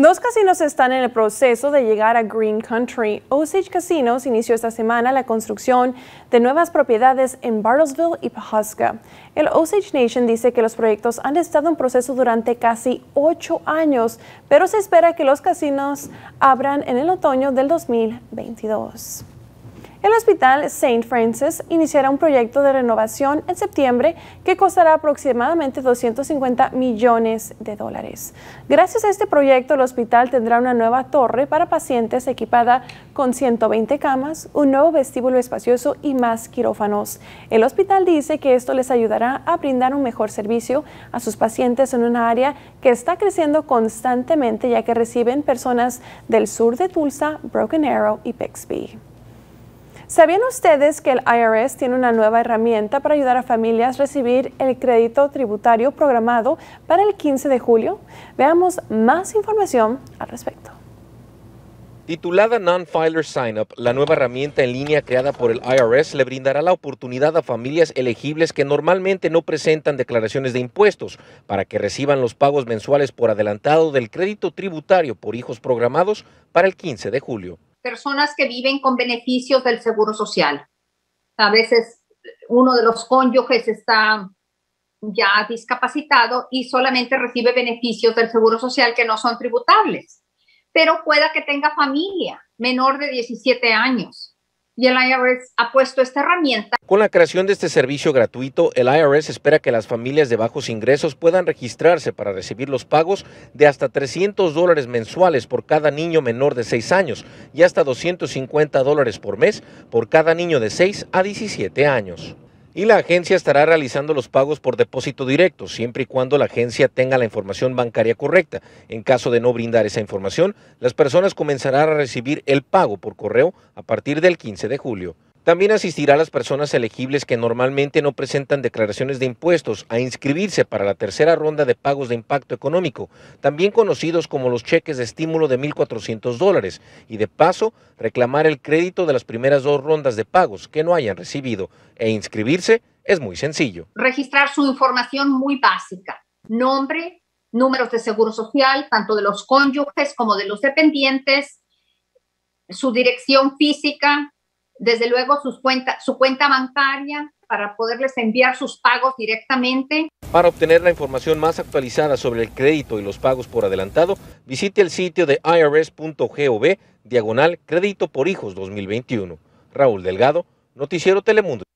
Dos casinos están en el proceso de llegar a Green Country. Osage Casinos inició esta semana la construcción de nuevas propiedades en Bartlesville y Pahuska. El Osage Nation dice que los proyectos han estado en proceso durante casi ocho años, pero se espera que los casinos abran en el otoño del 2022. El Hospital St. Francis iniciará un proyecto de renovación en septiembre que costará aproximadamente 250 millones de dólares. Gracias a este proyecto, el hospital tendrá una nueva torre para pacientes equipada con 120 camas, un nuevo vestíbulo espacioso y más quirófanos. El hospital dice que esto les ayudará a brindar un mejor servicio a sus pacientes en un área que está creciendo constantemente ya que reciben personas del sur de Tulsa, Broken Arrow y Pixby. ¿Sabían ustedes que el IRS tiene una nueva herramienta para ayudar a familias a recibir el crédito tributario programado para el 15 de julio? Veamos más información al respecto. Titulada Non-Filer Sign-Up, la nueva herramienta en línea creada por el IRS le brindará la oportunidad a familias elegibles que normalmente no presentan declaraciones de impuestos para que reciban los pagos mensuales por adelantado del crédito tributario por hijos programados para el 15 de julio personas que viven con beneficios del Seguro Social. A veces uno de los cónyuges está ya discapacitado y solamente recibe beneficios del Seguro Social que no son tributables, pero pueda que tenga familia menor de 17 años y el IRS ha puesto esta herramienta. Con la creación de este servicio gratuito, el IRS espera que las familias de bajos ingresos puedan registrarse para recibir los pagos de hasta 300 dólares mensuales por cada niño menor de 6 años y hasta 250 dólares por mes por cada niño de 6 a 17 años y la agencia estará realizando los pagos por depósito directo, siempre y cuando la agencia tenga la información bancaria correcta. En caso de no brindar esa información, las personas comenzarán a recibir el pago por correo a partir del 15 de julio. También asistirá a las personas elegibles que normalmente no presentan declaraciones de impuestos a inscribirse para la tercera ronda de pagos de impacto económico, también conocidos como los cheques de estímulo de 1.400 dólares, y de paso reclamar el crédito de las primeras dos rondas de pagos que no hayan recibido e inscribirse es muy sencillo. Registrar su información muy básica, nombre, números de seguro social, tanto de los cónyuges como de los dependientes, su dirección física, desde luego cuenta, su cuenta bancaria para poderles enviar sus pagos directamente. Para obtener la información más actualizada sobre el crédito y los pagos por adelantado, visite el sitio de irs.gov diagonal crédito por hijos 2021. Raúl Delgado, Noticiero Telemundo.